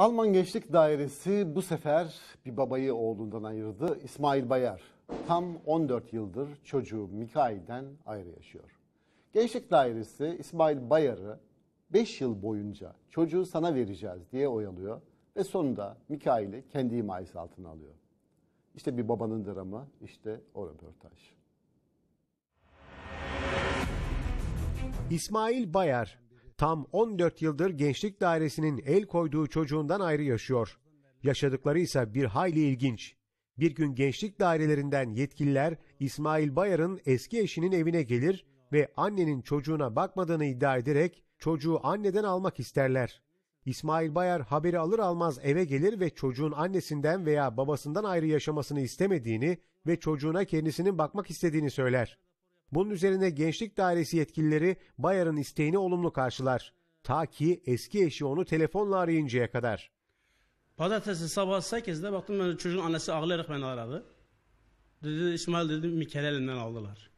Alman Gençlik Dairesi bu sefer bir babayı oğlundan ayırdı. İsmail Bayar tam 14 yıldır çocuğu Mikail'den ayrı yaşıyor. Gençlik Dairesi İsmail Bayar'ı 5 yıl boyunca çocuğu sana vereceğiz diye oyalıyor ve sonunda Mikail'i kendi himayesi altına alıyor. İşte bir babanın dramı, işte o röportaj. İsmail Bayar tam 14 yıldır gençlik dairesinin el koyduğu çocuğundan ayrı yaşıyor. Yaşadıkları ise bir hayli ilginç. Bir gün gençlik dairelerinden yetkililer İsmail Bayar'ın eski eşinin evine gelir ve annenin çocuğuna bakmadığını iddia ederek çocuğu anneden almak isterler. İsmail Bayar haberi alır almaz eve gelir ve çocuğun annesinden veya babasından ayrı yaşamasını istemediğini ve çocuğuna kendisinin bakmak istediğini söyler. Bunun üzerine gençlik dairesi yetkilileri Bayar'ın isteğini olumlu karşılar. Ta ki eski eşi onu telefonla arayıncaya kadar. Pazartesi sabah 8'de baktım ben çocuğun annesi ağlayarak beni aradı. Dedi İsmail dedi Mikel elinden aldılar.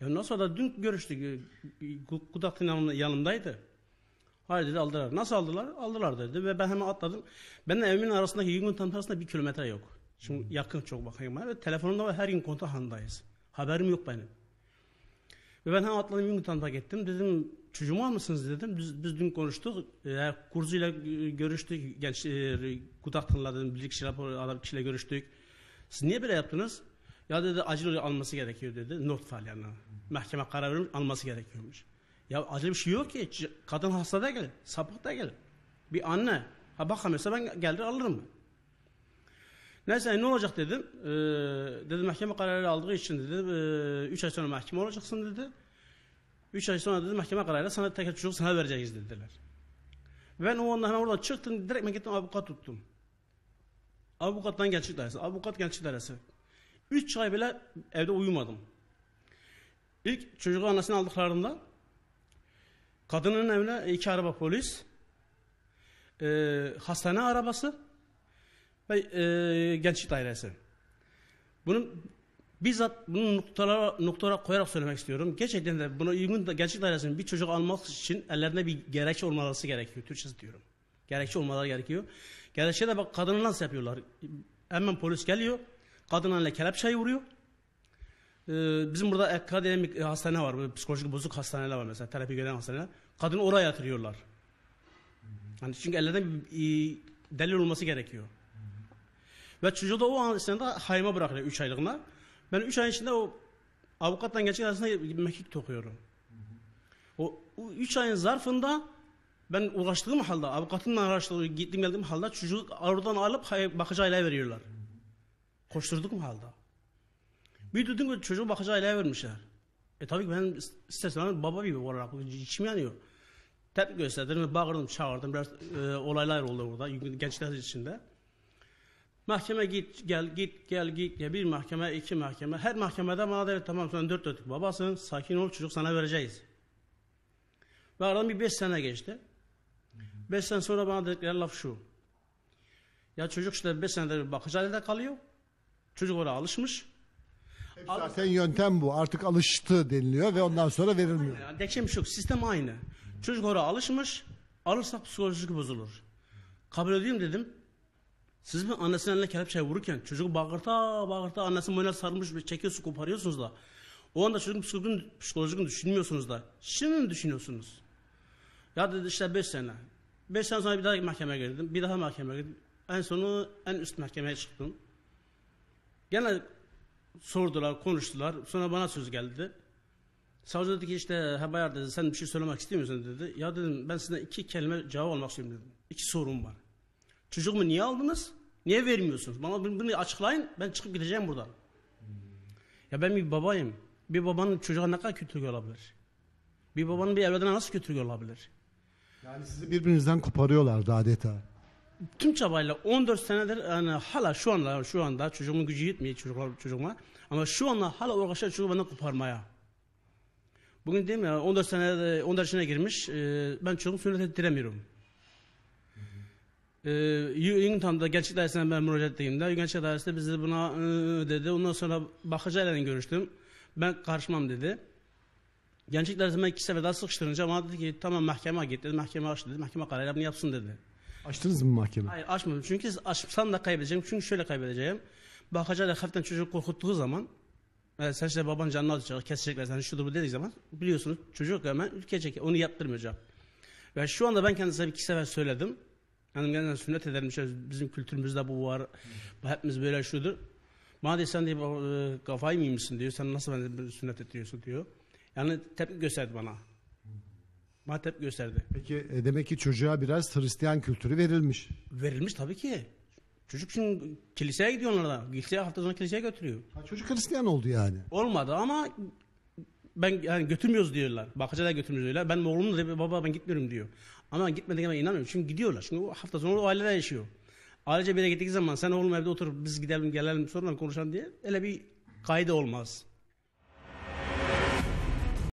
Ya nasıl da dün görüştük. Kudaktın yanımdaydı. Hayır dedi aldılar. Nasıl aldılar? Aldılar dedi ve ben hemen atladım. Benim evimin arasındaki yığın tam arasında bir kilometre yok. Şimdi yakın çok bakayım. ben Ve telefonumda ve her gün kontak handayız. Haberim yok benim. Ve ben hemen atladım Yungutan'da gittim. Dedim çocuğum var dedim. Biz, biz dün konuştuk. E, kurzuyla görüştük. Genç e, Kutaktan'la dedim. Şey adam kişiyle görüştük. Siz niye böyle yaptınız? Ya dedi acil alması gerekiyor dedi. Not falyanı. Mahkeme karar vermiş alması gerekiyormuş. Ya acil bir şey yok ki. Kadın hasta da gel. Sapık da gelir. Bir anne. Ha bak mesela ben gelir alırım. Neyse ne olacak dedim. Ee, dedi mahkeme kararı aldığı için dedi 3 e, ay sonra mahkeme olacaksın dedi. 3 ay sonra dedi mahkeme kararıyla sana tekrar çocuk sana vereceğiz dediler. Ben o anda hemen oradan çıktım direkt ben gittim avukat tuttum. Avukattan gençlik dairesi, avukat gençlik dairesi. 3 ay bile evde uyumadım. İlk çocuğu annesini aldıklarında kadının evine iki araba polis, e, hastane arabası, ve e, gençlik dairesi. Bunun bizzat bunu noktalara, noktalara koyarak söylemek istiyorum. Gerçekten de bunu uygun da gençlik dairesinin bir çocuk almak için ellerinde bir gerekçe olmaları gerekiyor. Türkçesi diyorum. Gerekçe olmaları gerekiyor. Gerekçe de bak kadını nasıl yapıyorlar. Hemen polis geliyor. Kadınlarla kelepçeyi vuruyor. Ee, bizim burada akademik e, hastane var. Böyle psikolojik bozuk hastaneler var mesela. Terapi gören hastaneler. Kadını oraya yatırıyorlar. Hani çünkü ellerinde bir, e, delil olması gerekiyor. Ve çocuğu da o an esnada hayma bırakılıyor 3 aylığına. Ben 3 ay içinde o avukatla gerçek arasında mekik tokuyorum. O 3 ayın zarfında ben uğraştığım halde, avukatımla araştırdığı, gittim geldiğim halde çocuğu oradan alıp bakıcı aileye veriyorlar. Koşturduk mu halde? Bir dedim ki çocuğu bakıcı aileye vermişler. E tabii ki ben istersen baba gibi olarak içim yanıyor. Tepki gösterdim, bağırdım, çağırdım. Biraz e, olaylar oldu burada gençler içinde. Mahkeme git gel git gel git ya bir mahkeme iki mahkeme her mahkemede mazeret tamam sen dört dörtlük babasın sakin ol çocuk sana vereceğiz. Ve aradan bir beş sene geçti. Beş sene sonra bana dedikleri laf şu. Ya çocuk işte beş senedir bir bakıcı halinde kalıyor. Çocuk oraya alışmış. Hep Al zaten yöntem bu. Artık alıştı deniliyor ve ondan sonra verilmiyor. Aynen. Dekşem şu sistem aynı. Çocuk oraya alışmış. Alırsa psikolojik bozulur. Kabul edeyim dedim. Siz mi annesinin eline kelepçeyi vururken çocuğu bağırta bağırta annesinin boynuna sarmış ve çekiyor koparıyorsunuz da. O anda çocuğun psikolojik, psikolojik düşünmüyorsunuz da. Şimdi mi düşünüyorsunuz? Ya dedi işte 5 sene. 5 sene sonra bir daha mahkemeye girdim. Bir daha mahkemeye girdim. En sonu en üst mahkemeye çıktım. Gene sordular, konuştular. Sonra bana söz geldi. Savcı dedi ki işte he bayar dedi sen bir şey söylemek istiyor musun dedi. Ya dedim ben size iki kelime cevap almak istiyorum dedim. İki sorum var. Çocuğumu niye aldınız? Niye vermiyorsunuz? Bana bunu, açıklayın. Ben çıkıp gideceğim buradan. Hmm. Ya ben bir babayım. Bir babanın çocuğa ne kadar kötülük olabilir? Bir babanın bir evladına nasıl kötülük olabilir? Yani sizi birbirinizden koparıyorlardı adeta. Tüm çabayla 14 senedir yani hala şu anda şu anda çocuğumun gücü yetmiyor çocuklar çocuğuma ama şu anda hala uğraşıyor çocuğu bana koparmaya. Bugün değil mi? 14 sene 14 yaşına girmiş. Ee, ben çocuğumu sünnet ettiremiyorum. E, ee, Yugontanda Gençlik Dairesi'ne ben müracaat ettiğimde Gençlik Dairesi bizi buna e, dedi. Ondan sonra bakıcıyla görüştüm. Ben karışmam dedi. Gençlik Dairesi'ne iki sefer daha sıkıştırınca bana dedi ki tamam mahkeme git dedi. Mahkeme aç dedi. Mahkeme kararıyla bunu yapsın dedi. Açtınız mı mahkeme? Hayır açmadım. Çünkü açsam da kaybedeceğim. Çünkü şöyle kaybedeceğim. Bakıcıyla hafiften çocuk korkuttuğu zaman e, sen işte baban canını alacak, kesecekler seni şudur bu dediği zaman biliyorsunuz çocuk hemen ülkecek. Onu yaptırmayacak. Ve şu anda ben kendisine iki sefer söyledim. Yani genelde sünnet edermiş. Bizim kültürümüzde bu var. Bu hepimiz böyle şudur. Bana diyor sen diyor, e, kafayı mı yemişsin diyor. Sen nasıl ben sünnet ediyorsun diyor. Yani tepki gösterdi bana. Bana tepki gösterdi. Peki e, demek ki çocuğa biraz Hristiyan kültürü verilmiş. Verilmiş tabii ki. Çocuk şimdi kiliseye gidiyor onlardan. Kiliseye hafta sonu kiliseye götürüyor. Ha, çocuk Hristiyan oldu yani. Olmadı ama ben yani götürmüyoruz diyorlar. Bakıcı da götürmüyoruz diyorlar. Ben oğlum da baba ben gitmiyorum diyor. Ama gitmediklerine inanmıyorum. Çünkü gidiyorlar. çünkü o hafta sonu o ailede yaşıyor. Ailece bir yere gittiği zaman sen oğlum evde otur biz gidelim gelelim sonra konuşalım diye öyle bir kaydı olmaz.